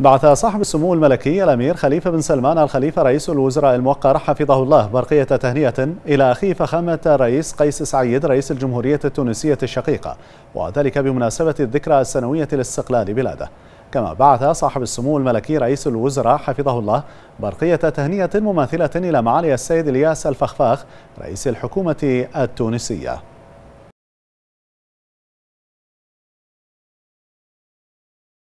بعث صاحب السمو الملكي الأمير خليفة بن سلمان الخليفة رئيس الوزراء الموقر حفظه الله برقية تهنئة إلى أخيه فخامة الرئيس قيس سعيد رئيس الجمهورية التونسية الشقيقة وذلك بمناسبة الذكرى السنوية لاستقلال بلاده كما بعث صاحب السمو الملكي رئيس الوزراء حفظه الله برقية تهنئة مماثلة إلى معالي السيد الياس الفخفاخ رئيس الحكومة التونسية